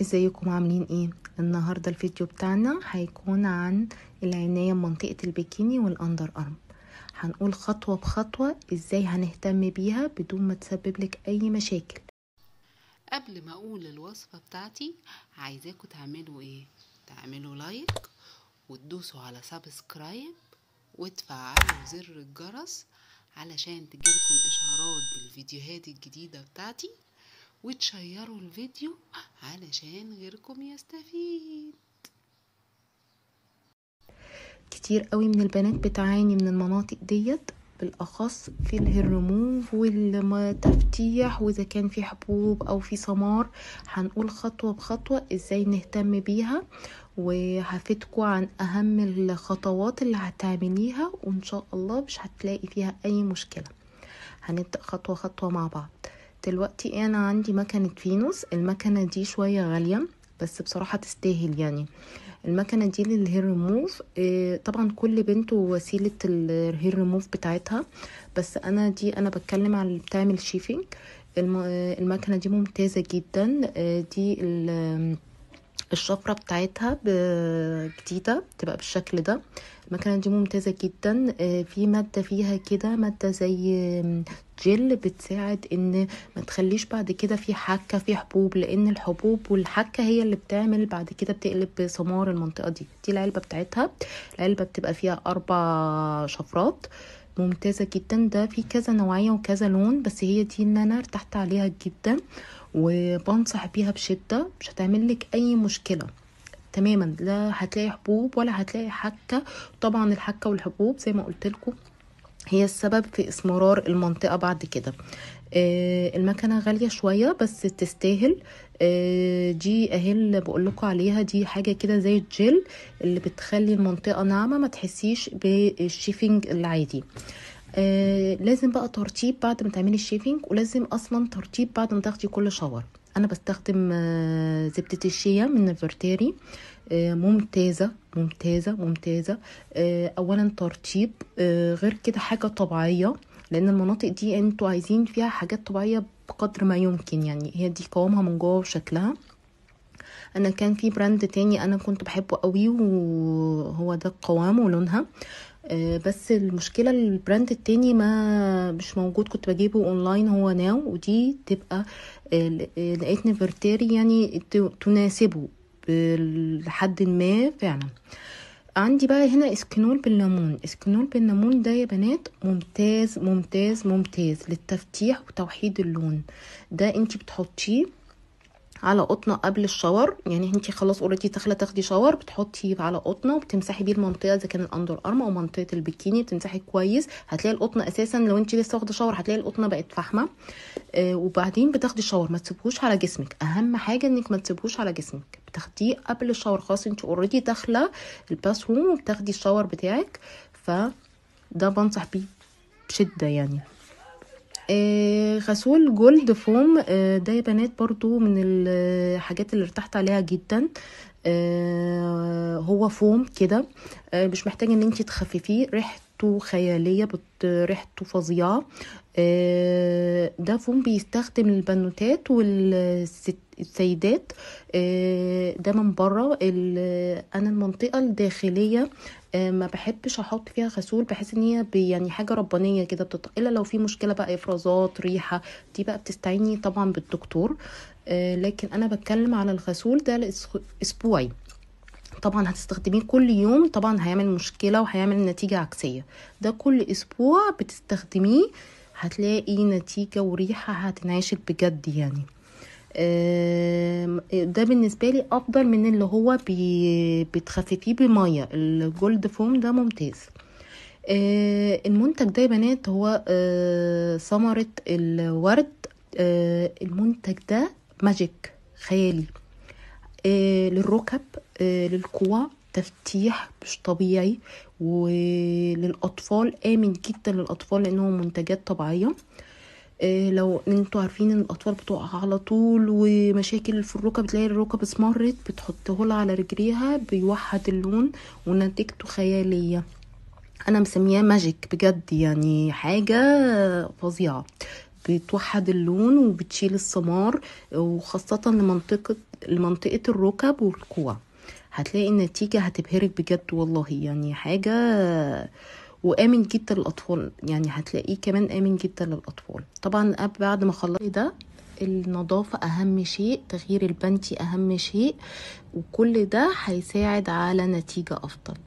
ازيكم عاملين ايه النهاردة الفيديو بتاعنا هيكون عن العناية بمنطقة البكيني والاندر ارم هنقول خطوة بخطوة ازاي هنهتم بيها بدون ما تسبب لك اي مشاكل قبل ما اقول الوصفة بتاعتي عايزاكم تعملوا ايه تعملوا لايك وتدوسوا على سبسكرايب وتفعلوا زر الجرس علشان تجيلكم اشعارات بالفيديوهات الجديدة بتاعتي وتشيروا الفيديو علشان غيركم يستفيد كتير قوي من البنات بتعاني من المناطق ديت بالاخص في الهرموف والتفتيح واذا كان في حبوب او في سمار هنقول خطوه بخطوه ازاي نهتم بيها وهفيدكم عن اهم الخطوات اللي هتعمليها وان شاء الله مش هتلاقي فيها اي مشكله هنبدا خطوه خطوه مع بعض دلوقتي انا عندي مكنة فينوس المكنة دي شوية غالية بس بصراحة تستاهل يعني المكنة دي للهير ريموف آه، طبعا كل بنت ووسيلة الهير ريموف بتاعتها بس انا دي انا بتكلم على اللي بتعمل شيفينج آه، المكنة دي ممتازة جدا آه، دي الشفرة بتاعتها جديدة بتبقى بالشكل ده المكنة دي ممتازة جدا آه، في مادة فيها كده مادة زي جل بتساعد ان ما تخليش بعد كده في حكة في حبوب لان الحبوب والحكة هي اللي بتعمل بعد كده بتقلب سمار المنطقة دي دي العلبة بتاعتها العلبة بتبقى فيها اربع شفرات ممتازة جدا ده في كذا نوعية وكذا لون بس هي دي ان انا ارتحت عليها جدا وبنصح بيها بشدة مش هتعمل لك اي مشكلة تماما لا هتلاقي حبوب ولا هتلاقي حكة طبعا الحكة والحبوب زي ما قلت لكم هي السبب في استمرار المنطقة بعد كده آه، المكنة غالية شوية بس تستاهل آه، دي اهل بقول لكم عليها دي حاجة كده زي الجل اللي بتخلي المنطقة ناعمة ما تحسيش بالشيفنج العادي آه لازم بقى ترطيب بعد ما تعملي الشيفنج ولازم اصلا ترطيب بعد ما تاخدي كل شاور انا بستخدم آه، زبدة الشيا من الفرتيري آه، ممتازة ممتازة ممتازة آه، اولا ترطيب غير كده حاجة طبيعية لان المناطق دي انتوا عايزين فيها حاجات طبيعية بقدر ما يمكن يعني هي دي قوامها من جوه وشكلها انا كان في براند تاني انا كنت بحبه قوي وهو ده قوامه ولونها آه، بس المشكلة البراند التاني ما مش موجود كنت بجيبه اونلاين هو ناو ودي تبقى آه، آه، لقيت نفرتيري يعني تناسبه لحد ما فعلا عندي بقى هنا اسكنول بالليمون اسكنول بالليمون ده يا بنات ممتاز ممتاز ممتاز للتفتيح وتوحيد اللون ده انت بتحطيه على قطنه قبل الشاور يعني انت خلاص اوريدي داخله تاخدي شاور بتحطي على قطنه وبتمسحي بيه المنطقه اذا كان الاندر ارم او منطقه البكيني بتمسحي كويس هتلاقي القطنه اساسا لو انت لسه واخده شاور هتلاقي القطنه بقت فحمه آه وبعدين بتاخدي الشاور ما تسيبهوش على جسمك اهم حاجه انك ما تسيبهوش على جسمك بتاخديه قبل الشاور خلاص انت اوريدي داخله الباس روم وبتاخدي الشاور بتاعك ف ده بنصح بيه بشده يعني آه، غسول جولد فوم آه، ده يا بنات برضو من الحاجات اللي ارتحت عليها جدا آه، هو فوم كده مش محتاج ان انت تخففيه ريحته خياليه ريحته فظيعه دافون بيستخدم البنوتات والسيدات آه، ده من بره انا المنطقه الداخليه آه، ما بحبش احط فيها غسول بحيث ان هي يعني حاجه ربانيه كده بتط... الا لو في مشكله بقى افرازات ريحه دي بقى بتستعيني طبعا بالدكتور آه، لكن انا بتكلم على الغسول ده اسبوعي طبعا هتستخدميه كل يوم طبعا هيعمل مشكله وهيعمل نتيجه عكسيه ده كل اسبوع بتستخدميه هتلاقي نتيجة وريحة هتنعشك بجد يعني ده بالنسبة لي افضل من اللي هو بتخففيه بمية الجولد فوم ده ممتاز آه، المنتج ده يا بنات هو آه، ثمرة الورد آه، المنتج ده ماجيك خيالي للركب للقوة تفتيح مش طبيعي وللاطفال امن جدا للاطفال لانه منتجات طبيعيه إيه لو انتوا عارفين ان الاطفال بتقع على طول ومشاكل في الركب بتلاقي الركب اسمرت بتحطهولها على رجليها بيوحد اللون ونتيجته خياليه انا مسمياه ماجيك بجد يعني حاجه فظيعه بتوحد اللون وبتشيل السمار وخاصه لمنطقه لمنطقه الركب والكوع هتلاقي النتيجة هتبهرك بجد والله يعني حاجة وآمن جدا للأطفال يعني هتلاقيه كمان آمن جدا للأطفال طبعا بعد ما خلصت ده النظافة أهم شيء تغيير البنتي أهم شيء وكل ده هيساعد على نتيجة أفضل